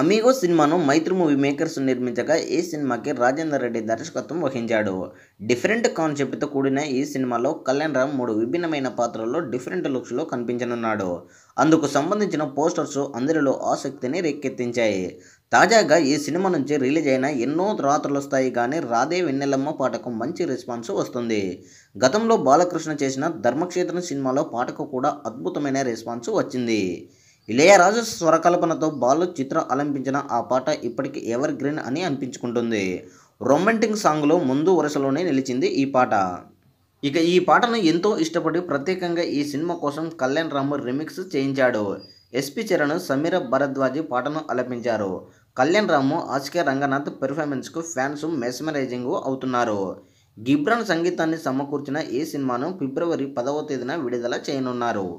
అమీగో సినిమాను మైత్రి movie makers నిర్మించగా ఈ సినిమాకి రాజేందర్ రెడ్డి దర్శకత్వం వహించాడు డిఫరెంట్ కాన్సెప్ట్తో కూడిన ఈ సినిమాలో కళ్యాణ్ రామ్ మూడు విభిన్నమైన పాత్రల్లో డిఫరెంట్ లుక్స్లో కనిపించనున్నాడు అందుకు సంబంధించిన పోస్టర్స్ అందరిలో ఆసక్తిని రేకెత్తించాయి తాజాగా ఈ సినిమా నుంచి రిలీజ్ అయిన ఎన్నో రాత్రులు వస్తాయి కానీ రాధే వెన్నెలమ్మ పాటకు మంచి రెస్పాన్స్ వస్తుంది గతంలో బాలకృష్ణ చేసిన ధర్మక్షేత్రం సినిమాలో పాటకు కూడా అద్భుతమైన రెస్పాన్స్ వచ్చింది ఇళయరాజు స్వరకల్పనతో బాలు చిత్రం అలంపించిన ఆ పాట ఇప్పటికీ ఎవర్ గ్రీన్ అని అనిపించుకుంటుంది రొమాంటిక్ సాంగ్లో ముందు వరుసలోనే నిలిచింది ఈ పాట ఇక ఈ పాటను ఎంతో ఇష్టపడి ప్రత్యేకంగా ఈ సినిమా కోసం కళ్యాణ్ రాము రిమిక్స్ చేయించాడు ఎస్పి చరణ్ సమీర భరద్వాజీ పాటను అలపించారు కళ్యాణ్ రాము ఆస్కే రంగనాథ్ పెర్ఫార్మెన్స్కు ఫ్యాన్స్ మెస్మరైజింగ్ అవుతున్నారు గిబ్రాన్ సంగీతాన్ని సమకూర్చిన ఈ సినిమాను ఫిబ్రవరి పదవ తేదీన విడుదల చేయనున్నారు